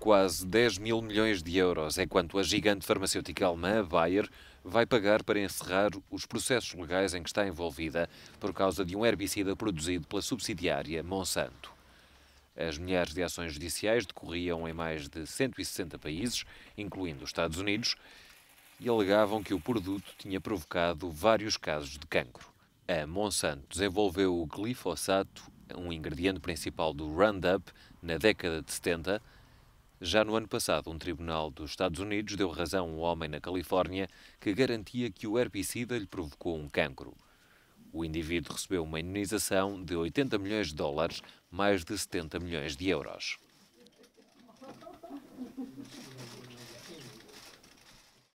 Quase 10 mil milhões de euros é quanto a gigante farmacêutica alemã Bayer vai pagar para encerrar os processos legais em que está envolvida por causa de um herbicida produzido pela subsidiária Monsanto. As milhares de ações judiciais decorriam em mais de 160 países, incluindo os Estados Unidos, e alegavam que o produto tinha provocado vários casos de cancro. A Monsanto desenvolveu o glifosato, um ingrediente principal do Roundup, na década de 70 já no ano passado, um tribunal dos Estados Unidos deu razão a um homem na Califórnia que garantia que o herbicida lhe provocou um cancro. O indivíduo recebeu uma indenização de 80 milhões de dólares, mais de 70 milhões de euros.